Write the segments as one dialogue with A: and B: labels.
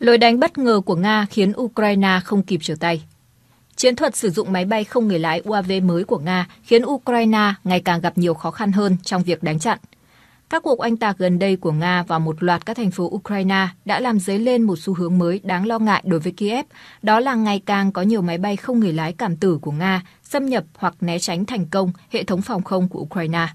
A: Lối đánh bất ngờ của Nga khiến Ukraine không kịp trở tay. Chiến thuật sử dụng máy bay không người lái UAV mới của Nga khiến Ukraine ngày càng gặp nhiều khó khăn hơn trong việc đánh chặn. Các cuộc oanh tạc gần đây của Nga vào một loạt các thành phố Ukraine đã làm dấy lên một xu hướng mới đáng lo ngại đối với Kiev, đó là ngày càng có nhiều máy bay không người lái cảm tử của Nga xâm nhập hoặc né tránh thành công hệ thống phòng không của Ukraine.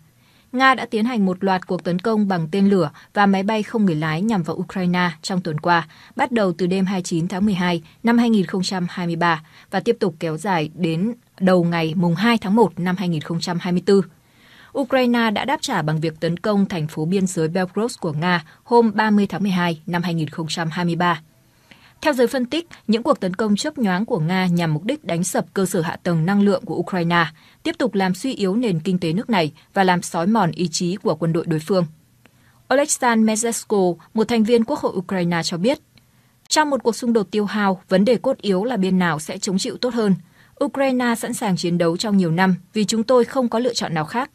A: Nga đã tiến hành một loạt cuộc tấn công bằng tên lửa và máy bay không người lái nhằm vào Ukraine trong tuần qua, bắt đầu từ đêm 29 tháng 12 năm 2023 và tiếp tục kéo dài đến đầu ngày mùng 2 tháng 1 năm 2024. Ukraine đã đáp trả bằng việc tấn công thành phố biên giới Belgorod của Nga hôm 30 tháng 12 năm 2023. Theo giới phân tích, những cuộc tấn công chớp nhoáng của Nga nhằm mục đích đánh sập cơ sở hạ tầng năng lượng của Ukraine, tiếp tục làm suy yếu nền kinh tế nước này và làm sói mòn ý chí của quân đội đối phương. Oleksandr Mezesko, một thành viên Quốc hội Ukraine cho biết, trong một cuộc xung đột tiêu hao, vấn đề cốt yếu là bên nào sẽ chống chịu tốt hơn. Ukraine sẵn sàng chiến đấu trong nhiều năm vì chúng tôi không có lựa chọn nào khác,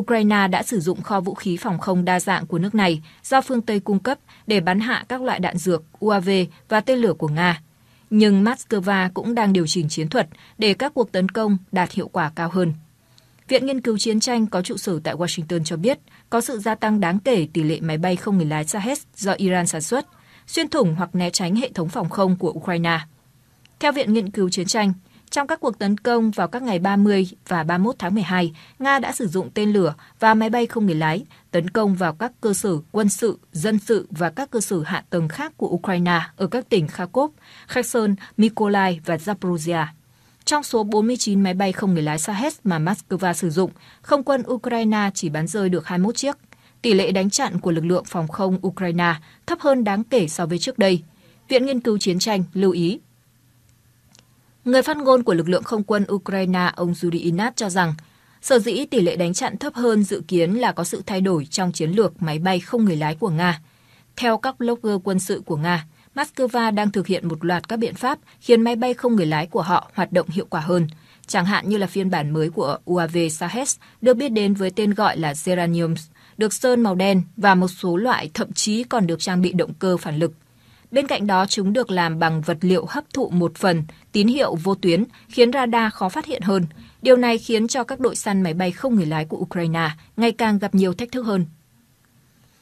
A: Ukraine đã sử dụng kho vũ khí phòng không đa dạng của nước này do phương Tây cung cấp để bắn hạ các loại đạn dược, UAV và tên lửa của Nga. Nhưng Moscow cũng đang điều chỉnh chiến thuật để các cuộc tấn công đạt hiệu quả cao hơn. Viện Nghiên cứu Chiến tranh có trụ sở tại Washington cho biết có sự gia tăng đáng kể tỷ lệ máy bay không người lái Shahed do Iran sản xuất, xuyên thủng hoặc né tránh hệ thống phòng không của Ukraine. Theo Viện Nghiên cứu Chiến tranh, trong các cuộc tấn công vào các ngày 30 và 31 tháng 12, Nga đã sử dụng tên lửa và máy bay không người lái tấn công vào các cơ sở quân sự, dân sự và các cơ sở hạ tầng khác của Ukraine ở các tỉnh Kharkov, Kherson, Mykolaiv và Zaporizhia. Trong số 49 máy bay không người lái Shahed mà Moscow sử dụng, không quân Ukraine chỉ bắn rơi được 21 chiếc. Tỷ lệ đánh chặn của lực lượng phòng không Ukraine thấp hơn đáng kể so với trước đây. Viện Nghiên cứu Chiến tranh lưu ý Người phát ngôn của lực lượng không quân Ukraine ông Yuri Inat cho rằng, sở dĩ tỷ lệ đánh chặn thấp hơn dự kiến là có sự thay đổi trong chiến lược máy bay không người lái của Nga. Theo các blogger quân sự của Nga, Moscow đang thực hiện một loạt các biện pháp khiến máy bay không người lái của họ hoạt động hiệu quả hơn, chẳng hạn như là phiên bản mới của UAV Sahes được biết đến với tên gọi là Geraniums, được sơn màu đen và một số loại thậm chí còn được trang bị động cơ phản lực. Bên cạnh đó, chúng được làm bằng vật liệu hấp thụ một phần, tín hiệu vô tuyến, khiến radar khó phát hiện hơn. Điều này khiến cho các đội săn máy bay không người lái của Ukraine ngày càng gặp nhiều thách thức hơn.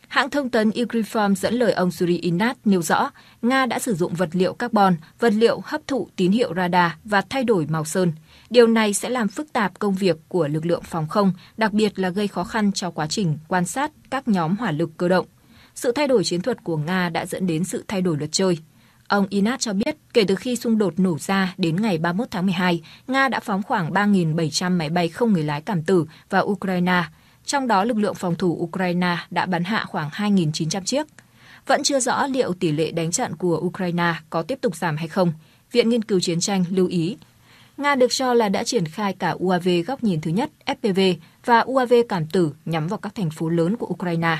A: Hãng thông tấn ukrinform dẫn lời ông Suri Inat nêu rõ, Nga đã sử dụng vật liệu carbon, vật liệu hấp thụ tín hiệu radar và thay đổi màu sơn. Điều này sẽ làm phức tạp công việc của lực lượng phòng không, đặc biệt là gây khó khăn cho quá trình quan sát các nhóm hỏa lực cơ động sự thay đổi chiến thuật của Nga đã dẫn đến sự thay đổi luật chơi. Ông Inat cho biết, kể từ khi xung đột nổ ra đến ngày 31 tháng 12, Nga đã phóng khoảng 3.700 máy bay không người lái cảm tử vào Ukraine, trong đó lực lượng phòng thủ Ukraine đã bắn hạ khoảng 2.900 chiếc. Vẫn chưa rõ liệu tỷ lệ đánh trận của Ukraine có tiếp tục giảm hay không. Viện Nghiên cứu Chiến tranh lưu ý, Nga được cho là đã triển khai cả UAV góc nhìn thứ nhất, FPV, và UAV cảm tử nhắm vào các thành phố lớn của Ukraine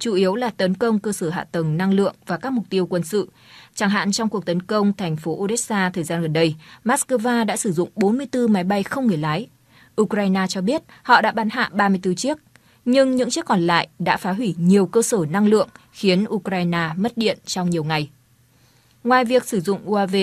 A: chủ yếu là tấn công cơ sở hạ tầng năng lượng và các mục tiêu quân sự. Chẳng hạn trong cuộc tấn công thành phố Odessa thời gian gần đây, Moscow đã sử dụng 44 máy bay không người lái. Ukraine cho biết họ đã bắn hạ 34 chiếc, nhưng những chiếc còn lại đã phá hủy nhiều cơ sở năng lượng, khiến Ukraine mất điện trong nhiều ngày. Ngoài việc sử dụng UAV,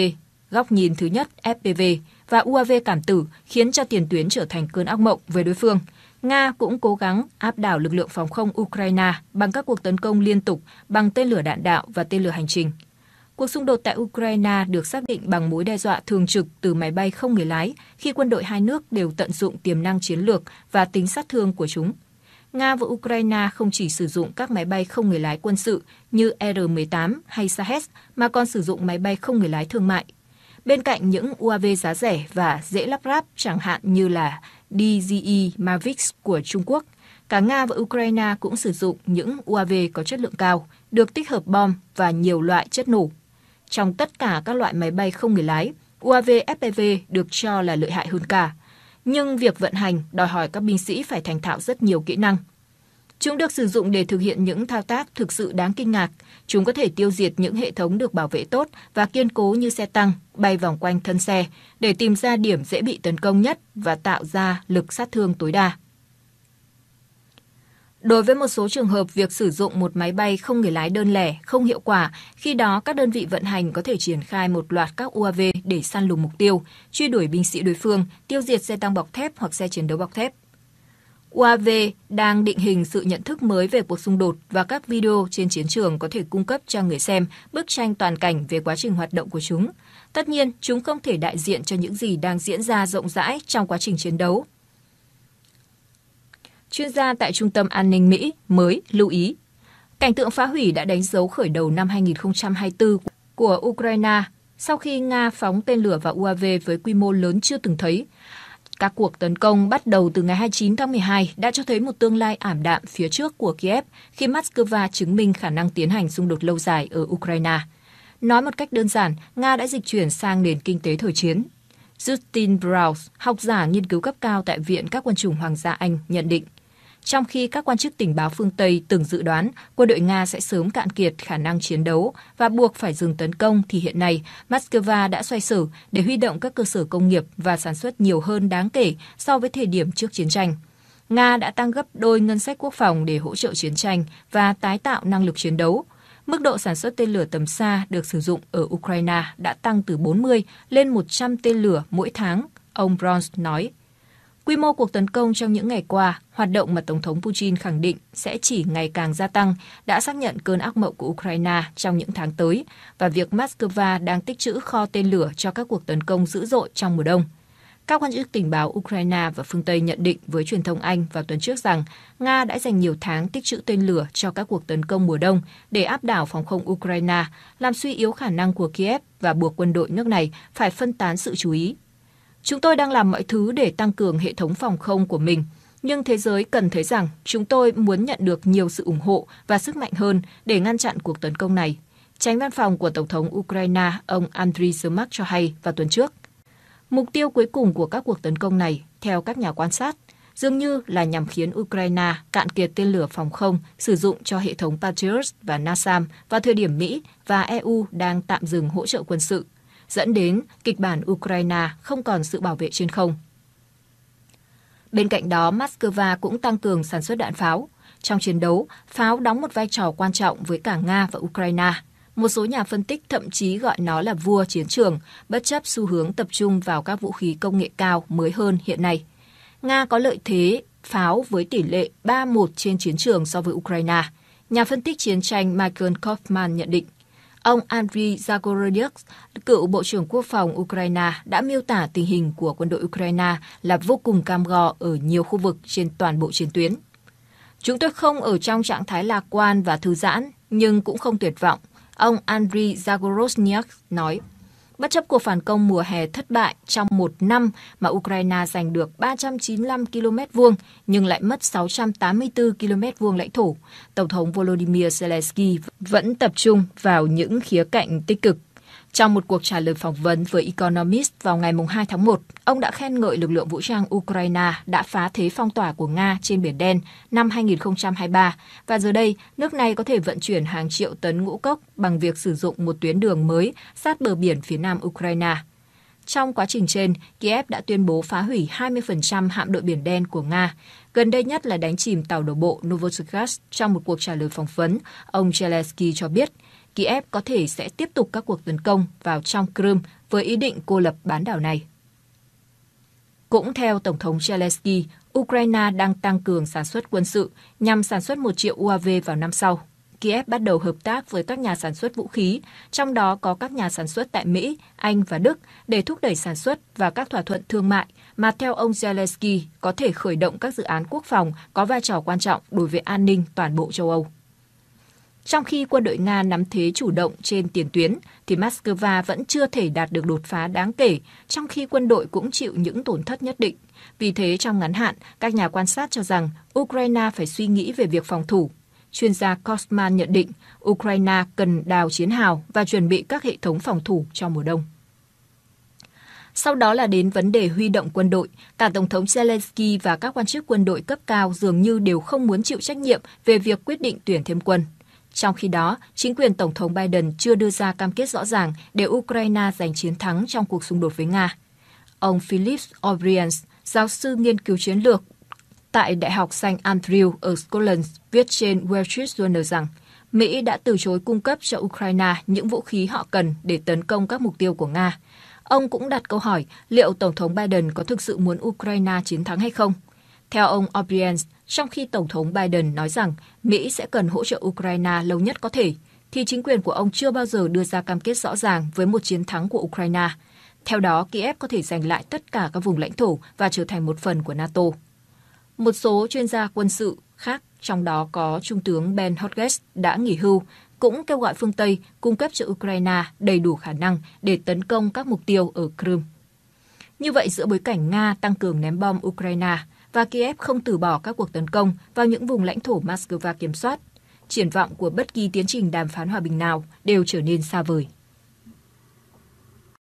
A: góc nhìn thứ nhất FPV và UAV cảm tử khiến cho tiền tuyến trở thành cơn ác mộng với đối phương – Nga cũng cố gắng áp đảo lực lượng phòng không Ukraine bằng các cuộc tấn công liên tục bằng tên lửa đạn đạo và tên lửa hành trình. Cuộc xung đột tại Ukraine được xác định bằng mối đe dọa thường trực từ máy bay không người lái khi quân đội hai nước đều tận dụng tiềm năng chiến lược và tính sát thương của chúng. Nga và Ukraine không chỉ sử dụng các máy bay không người lái quân sự như R-18 hay Shahed mà còn sử dụng máy bay không người lái thương mại Bên cạnh những UAV giá rẻ và dễ lắp ráp chẳng hạn như là DJI e Mavic của Trung Quốc, cả Nga và Ukraine cũng sử dụng những UAV có chất lượng cao, được tích hợp bom và nhiều loại chất nổ. Trong tất cả các loại máy bay không người lái, UAV FPV được cho là lợi hại hơn cả. Nhưng việc vận hành đòi hỏi các binh sĩ phải thành thạo rất nhiều kỹ năng, Chúng được sử dụng để thực hiện những thao tác thực sự đáng kinh ngạc. Chúng có thể tiêu diệt những hệ thống được bảo vệ tốt và kiên cố như xe tăng, bay vòng quanh thân xe để tìm ra điểm dễ bị tấn công nhất và tạo ra lực sát thương tối đa. Đối với một số trường hợp, việc sử dụng một máy bay không người lái đơn lẻ không hiệu quả, khi đó các đơn vị vận hành có thể triển khai một loạt các UAV để săn lùng mục tiêu, truy đuổi binh sĩ đối phương, tiêu diệt xe tăng bọc thép hoặc xe chiến đấu bọc thép. UAV đang định hình sự nhận thức mới về cuộc xung đột và các video trên chiến trường có thể cung cấp cho người xem bức tranh toàn cảnh về quá trình hoạt động của chúng. Tất nhiên, chúng không thể đại diện cho những gì đang diễn ra rộng rãi trong quá trình chiến đấu. Chuyên gia tại Trung tâm An ninh Mỹ mới lưu ý, cảnh tượng phá hủy đã đánh dấu khởi đầu năm 2024 của Ukraine sau khi Nga phóng tên lửa và UAV với quy mô lớn chưa từng thấy. Các cuộc tấn công bắt đầu từ ngày 29 tháng 12 đã cho thấy một tương lai ảm đạm phía trước của Kiev khi Moscow chứng minh khả năng tiến hành xung đột lâu dài ở Ukraine. Nói một cách đơn giản, Nga đã dịch chuyển sang nền kinh tế thời chiến. Justin Browse, học giả nghiên cứu cấp cao tại Viện các quân chủng Hoàng gia Anh, nhận định trong khi các quan chức tình báo phương Tây từng dự đoán quân đội Nga sẽ sớm cạn kiệt khả năng chiến đấu và buộc phải dừng tấn công thì hiện nay Moscow đã xoay sở để huy động các cơ sở công nghiệp và sản xuất nhiều hơn đáng kể so với thời điểm trước chiến tranh. Nga đã tăng gấp đôi ngân sách quốc phòng để hỗ trợ chiến tranh và tái tạo năng lực chiến đấu. Mức độ sản xuất tên lửa tầm xa được sử dụng ở Ukraine đã tăng từ 40 lên 100 tên lửa mỗi tháng, ông Brons nói. Quy mô cuộc tấn công trong những ngày qua, hoạt động mà Tổng thống Putin khẳng định sẽ chỉ ngày càng gia tăng, đã xác nhận cơn ác mộng của Ukraine trong những tháng tới và việc Moscow đang tích trữ kho tên lửa cho các cuộc tấn công dữ dội trong mùa đông. Các quan chức tình báo Ukraine và phương Tây nhận định với truyền thông Anh vào tuần trước rằng Nga đã dành nhiều tháng tích trữ tên lửa cho các cuộc tấn công mùa đông để áp đảo phòng không Ukraine, làm suy yếu khả năng của Kiev và buộc quân đội nước này phải phân tán sự chú ý Chúng tôi đang làm mọi thứ để tăng cường hệ thống phòng không của mình, nhưng thế giới cần thấy rằng chúng tôi muốn nhận được nhiều sự ủng hộ và sức mạnh hơn để ngăn chặn cuộc tấn công này. Tránh văn phòng của Tổng thống Ukraine, ông Andriy Yermak cho hay vào tuần trước. Mục tiêu cuối cùng của các cuộc tấn công này, theo các nhà quan sát, dường như là nhằm khiến Ukraine cạn kiệt tên lửa phòng không sử dụng cho hệ thống Patriot và NASAM vào thời điểm Mỹ và EU đang tạm dừng hỗ trợ quân sự dẫn đến kịch bản Ukraine không còn sự bảo vệ trên không. Bên cạnh đó, Moscow cũng tăng cường sản xuất đạn pháo. Trong chiến đấu, pháo đóng một vai trò quan trọng với cả Nga và Ukraine. Một số nhà phân tích thậm chí gọi nó là vua chiến trường, bất chấp xu hướng tập trung vào các vũ khí công nghệ cao mới hơn hiện nay. Nga có lợi thế pháo với tỷ lệ 3-1 trên chiến trường so với Ukraine. Nhà phân tích chiến tranh Michael Kaufman nhận định Ông Andriy Zagorodyak, cựu Bộ trưởng Quốc phòng Ukraine, đã miêu tả tình hình của quân đội Ukraine là vô cùng cam go ở nhiều khu vực trên toàn bộ chiến tuyến. Chúng tôi không ở trong trạng thái lạc quan và thư giãn, nhưng cũng không tuyệt vọng, ông Andriy Zagorodyak nói bất chấp cuộc phản công mùa hè thất bại trong một năm mà Ukraine giành được 395 km vuông nhưng lại mất 684 km vuông lãnh thổ. Tổng thống Volodymyr Zelensky vẫn tập trung vào những khía cạnh tích cực trong một cuộc trả lời phỏng vấn với Economist vào ngày 2 tháng 1, ông đã khen ngợi lực lượng vũ trang Ukraine đã phá thế phong tỏa của Nga trên Biển Đen năm 2023 và giờ đây nước này có thể vận chuyển hàng triệu tấn ngũ cốc bằng việc sử dụng một tuyến đường mới sát bờ biển phía nam Ukraine. Trong quá trình trên, Kiev đã tuyên bố phá hủy 20% hạm đội Biển Đen của Nga, gần đây nhất là đánh chìm tàu đổ bộ Novosibirsk Trong một cuộc trả lời phỏng vấn, ông Zelensky cho biết – Kiev có thể sẽ tiếp tục các cuộc tấn công vào trong Crimea với ý định cô lập bán đảo này. Cũng theo Tổng thống Zelensky, Ukraine đang tăng cường sản xuất quân sự nhằm sản xuất 1 triệu UAV vào năm sau. Kiev bắt đầu hợp tác với các nhà sản xuất vũ khí, trong đó có các nhà sản xuất tại Mỹ, Anh và Đức để thúc đẩy sản xuất và các thỏa thuận thương mại mà theo ông Zelensky có thể khởi động các dự án quốc phòng có vai trò quan trọng đối với an ninh toàn bộ châu Âu. Trong khi quân đội Nga nắm thế chủ động trên tiền tuyến, thì Moscow vẫn chưa thể đạt được đột phá đáng kể, trong khi quân đội cũng chịu những tổn thất nhất định. Vì thế, trong ngắn hạn, các nhà quan sát cho rằng Ukraine phải suy nghĩ về việc phòng thủ. Chuyên gia Kosman nhận định Ukraine cần đào chiến hào và chuẩn bị các hệ thống phòng thủ cho mùa đông. Sau đó là đến vấn đề huy động quân đội. Cả Tổng thống Zelensky và các quan chức quân đội cấp cao dường như đều không muốn chịu trách nhiệm về việc quyết định tuyển thêm quân. Trong khi đó, chính quyền Tổng thống Biden chưa đưa ra cam kết rõ ràng để Ukraine giành chiến thắng trong cuộc xung đột với Nga. Ông Philip O'Brien, giáo sư nghiên cứu chiến lược tại Đại học St. Andrew ở Scotland, viết trên Wall Street Journal rằng Mỹ đã từ chối cung cấp cho Ukraine những vũ khí họ cần để tấn công các mục tiêu của Nga. Ông cũng đặt câu hỏi liệu Tổng thống Biden có thực sự muốn Ukraine chiến thắng hay không? Theo ông O'Brien, trong khi Tổng thống Biden nói rằng Mỹ sẽ cần hỗ trợ Ukraine lâu nhất có thể, thì chính quyền của ông chưa bao giờ đưa ra cam kết rõ ràng với một chiến thắng của Ukraine. Theo đó, Kiev có thể giành lại tất cả các vùng lãnh thổ và trở thành một phần của NATO. Một số chuyên gia quân sự khác, trong đó có Trung tướng Ben Hodges đã nghỉ hưu, cũng kêu gọi phương Tây cung cấp cho Ukraine đầy đủ khả năng để tấn công các mục tiêu ở Crimea. Như vậy, giữa bối cảnh Nga tăng cường ném bom Ukraine, và Kiev không từ bỏ các cuộc tấn công vào những vùng lãnh thổ Moscow kiểm soát. Triển vọng của bất kỳ tiến trình đàm phán hòa bình nào đều trở nên xa vời.